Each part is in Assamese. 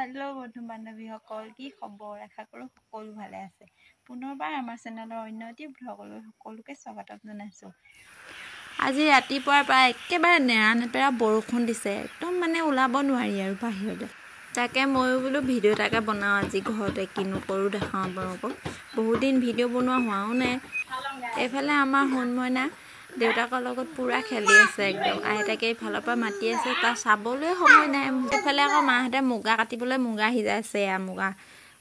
হেল্ল' বন্ধু বান্ধৱীসকল কি খবৰ আশা কৰোঁ সকলো ভালে আছে পুনৰবাৰ আমাৰ চেনেলৰ অন্য এটি ভ্লগলৈ সকলোকে স্বাগতম জনাইছোঁ আজি ৰাতিপুৱাৰ পৰা একেবাৰে নেৰা নেপেৰা বৰষুণ দিছে একদম মানে ওলাব নোৱাৰি আৰু বাহিৰলৈ তাকে ময়ো বোলো ভিডিঅ' এটাকে বনাওঁ আজি ঘৰতে কিনো কৰোঁ দেখাওঁ আপোনালোকক বহুত দিন ভিডিঅ' বনোৱা হোৱাও নাই এইফালে আমাৰ সোণমইনা দেউতাকৰ লগত পূৰা খেলি আছে একদম আইতাকে এইফালৰ পৰা মাতি আছে তাৰ চাবলৈ সময় নাই সেইফালে আকৌ মাহঁতে মুগা কাটিবলৈ মুগা সিজাইছে এয়া মুগা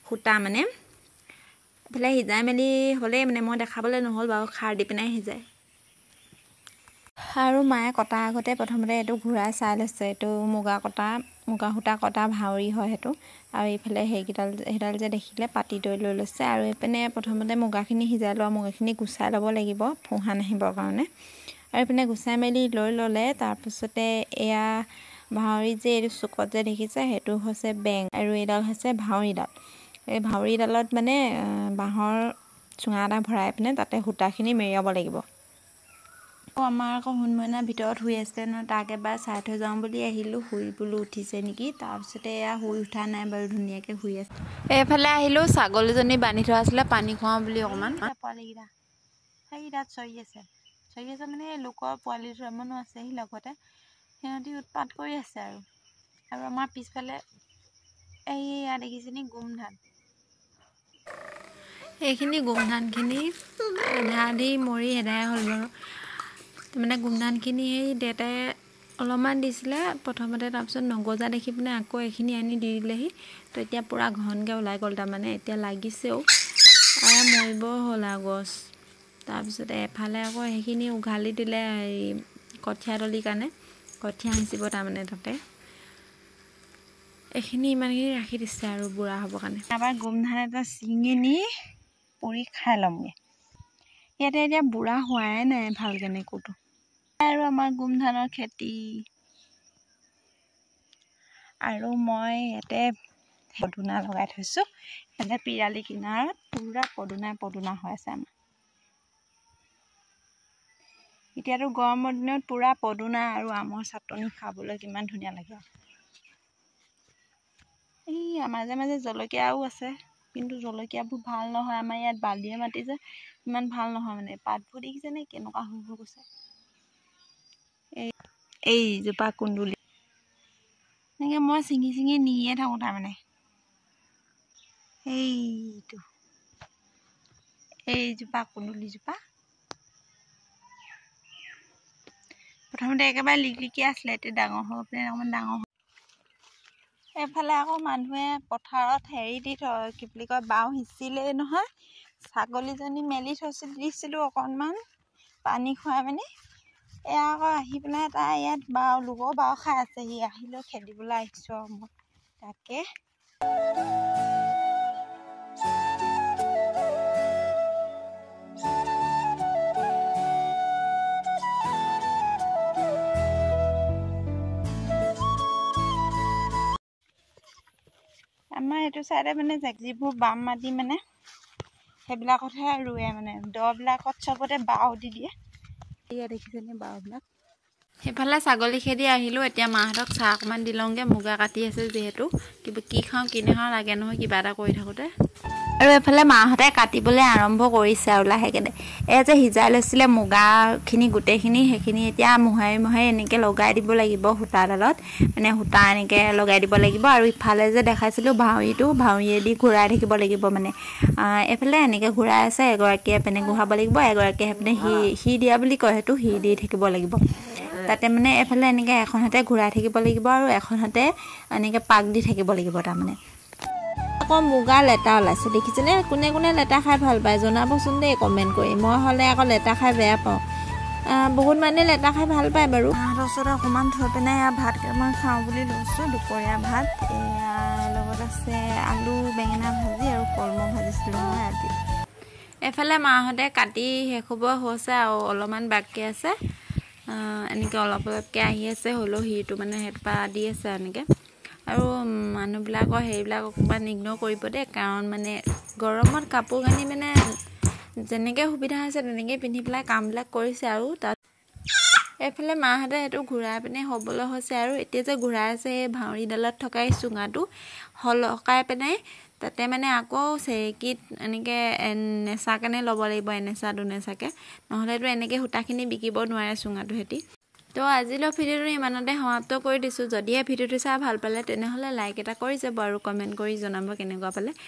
সূতা মানে এইফালে সিজাই মেলি হ'লেই মানে মই দেখাবলৈ নহ'ল বাৰু খাৰ দি পিনে সিজাই আৰু মায়ে কটাৰ আগতে প্ৰথমতে এইটো ঘূৰাই চাই লৈছে এইটো মুগা কটা মুগা সূতা কটা ভাৱৰী হয় সেইটো আৰু এইফালে সেইকেইডাল সেইডাল যে দেখিলে পাতি দৈ লৈ লৈছে আৰু এইপিনে প্ৰথমতে মুগাখিনি সিজাই লোৱা মুগাখিনি গুচাই ল'ব লাগিব ফোঁহা নাহিবৰ কাৰণে আৰু এইপিনে গুচাই মেলি লৈ ল'লে তাৰপিছতে এয়া ভাৱৰী যে এইটো চুকত যে দেখিছে সেইটো হৈছে বেং আৰু এইডাল হৈছে ভাৱৰিডাল এই ভাৱৰিডালত মানে বাঁহৰ চুঙা এটা ভৰাই পিনে তাতে সূতাখিনি মেৰিয়াব লাগিব আকৌ আমাৰ আকৌ সোণমইনা ভিতৰত শুই আছে ন তাক এবাৰ চাই থৈ যাওঁ বুলি আহিলোঁ শুই বোলো উঠিছে নেকি তাৰপিছতে এয়া শুই উঠা নাই বাৰু ধুনীয়াকে শুই আছে এইফালে আহিলোঁ ছাগলীজনী বান্ধি থোৱা আছিলে পানী খুৱাওঁ বুলি অকণমান পোৱালিকেইটা সেইকেইটাত চৰি আছে চৰি আছে মানে এই লোকৰ পোৱালি দুটামানো আছে সি লগতে সিহঁতি উৎপাত কৰি আছে আৰু আৰু আমাৰ পিছফালে এই এয়া দেখিছে নি গোম ধান এইখিনি গোম ধানখিনি আধা আধি মৰি এদায় হ'ল বাৰু তাৰমানে গোমদানখিনি সেই দেউতাই অলপমান দিছিলে প্ৰথমতে তাৰপিছত নগজা দেখি পিনে আকৌ এইখিনি আনি দি দিলেহি তো এতিয়া পূৰা ঘনকৈ ওলাই গ'ল তাৰমানে এতিয়া লাগিছেও মৰিব হ'ল আৰু গছ তাৰপিছত এফালে আকৌ সেইখিনি উঘালি দিলে এই কঠীয়াতলিৰ কাৰণে কঠীয়া সিঁচিব তাৰমানে তাতে এইখিনি ইমানখিনি ৰাখি দিছে আৰু বুঢ়া হ'বৰ কাৰণে তাৰপৰা গোমধান এটা চিঙি নি পৰি খাই ল'মগৈ ইয়াতে এতিয়া বুঢ়া হোৱাই নাই ভালকেনে ক'তো আৰু আমাৰ গোম ধানৰ খেতি আৰু মই ইয়াতে পদুনা লগাই থৈছোঁ এনে পিৰালি কিনাৰত পূৰা পদুনা পদুনা হৈ আছে আমাৰ এতিয়াতো গৰমৰ দিনত পূৰা পদুনা আৰু আমৰ চাটনি খাবলৈ কিমান ধুনীয়া লাগে এই মাজে মাজে জলকীয়াও আছে কিন্তু জলকীয়াবোৰ ভাল নহয় আমাৰ ইয়াত বালিয়ে মাটি যে ইমান ভাল নহয় মানে পাতবোৰ দেখিছেনে কেনেকুৱা হৈ গৈছে এইজোপা কুন্দুলি এনেকৈ মই ছিঙি ছিঙি নিয়ে থাকোঁ তাৰমানে এইটো এইজোপা কুন্দুলিজোপা প্ৰথমতে একেবাৰে লিকলিকি আছিলে এতিয়া ডাঙৰ হ'ব পিনে অকণমান ডাঙৰ হ'ব এইফালে আকৌ মানুহে পথাৰত হেৰি দি থয় কি বুলি কয় বাঁও সিঁচিলেই নহয় ছাগলীজনী মেলি থৈছিল দিছিলোঁ অকণমান পানী খুৱাই মানে এয়া আকৌ আহি পেলাই তাই ইয়াত বাও লোকৰ বাও খাই আছে সি আহি লৈ খেদিবলৈ আহিছো আৰু মই তাকে আমাৰ এইটো চাইডে মানে যিবোৰ বাম মাটি মানে সেইবিলাকতহে ৰুৱে মানে দবিলাকত চবতে বাও দি দিয়ে এয়া দেখিছেনে নি বাওবিলাক সেইফালে ছাগলী খেদি আহিলোঁ এতিয়া মাহঁতক চাহ অকণমান দি লওঁগৈ মুগা কাটি আছে যিহেতু কিবা কি খাওঁ কি নাখাওঁ লাগে নহয় কিবা এটা কৰি থাকোঁতে আৰু এফালে মাহঁতে কাটিবলৈ আৰম্ভ কৰিছে আৰু লাহেকেনে এই যে সিজাই লৈছিলে মুগাখিনি গোটেইখিনি সেইখিনি এতিয়া মোহাৰি মোহাৰি এনেকৈ লগাই দিব লাগিব সূতাডালত মানে সূতা এনেকৈ লগাই দিব লাগিব আৰু ইফালে যে দেখাইছিলোঁ ভাৱৰীটো ভাৱৰীয়েদি ঘূৰাই থাকিব লাগিব মানে এফালে এনেকৈ ঘূৰাই আছে এগৰাকীয়ে এপিনে ঘূৰাব লাগিব এগৰাকীয়ে সেইপিনে সি সি দিয়া বুলি কয় সেইটো সি দি থাকিব লাগিব তাতে মানে এফালে এনেকৈ এখন হাতে ঘূৰাই থাকিব লাগিব আৰু এখন হাতে এনেকৈ পাক দি থাকিব লাগিব তাৰমানে আকৌ মুগা লেটা ওলাইছে দেখিছেনে কোনে কোনে লেটা খাই ভাল পায় জনাবচোন দেই কমেণ্ট কৰি মই হ'লে আকৌ লেটা খাই বেয়া পাওঁ বহুত মানুহে লেটা খাই ভাল পায় বাৰু তাহাঁতৰ ওচৰত অকণমান থৈ পিনে এয়া ভাতকেইটামান খাওঁ বুলি লৈছোঁ দুপৰীয়া ভাত এয়া লগত আছে আলু বেঙেনা ভাজি আৰু কলমৌ ভাজিছিলোঁ মই ৰাতি এফালে মাহঁতে কাটি শেষ হ'ব হৈছে আৰু অলপমান বাকী আছে এনেকৈ অলপ অলপকৈ আহি আছে হ'লেও সিটো মানে হেঁতপা দি আছে এনেকৈ আৰু মানুহবিলাকৰ সেইবিলাক অকণমান ইগন'ৰ কৰিব দেই কাৰণ মানে গৰমত কাপোৰ কানি মানে যেনেকৈ সুবিধা হৈছে তেনেকৈ পিন্ধি পেলাই কামবিলাক কৰিছে আৰু তাত এইফালে মাহঁতে সেইটো ঘূৰাই পিনে হ'বলৈ হৈছে আৰু এতিয়া যে ঘূৰাই আছে সেই ভাঁৰীডালত থকা এই চুঙাটো সলকাই পিনে তাতে মানে আকৌ চেৰেকীত এনেকৈ নেচাকেনে ল'ব লাগিব এনেচা দুনেচাকৈ নহ'লেতো এনেকৈ সূতাখিনি বিকিব নোৱাৰে চুঙাটো সেহেঁতি তো আজিলৈ ভিডিঅ'টো ইমানতে সমাপ্ত কৰি দিছোঁ যদিহে ভিডিঅ'টো চাই ভাল পালে তেনেহ'লে লাইক এটা কৰি যাব আৰু কমেণ্ট কৰি জনাব কেনেকুৱা পালে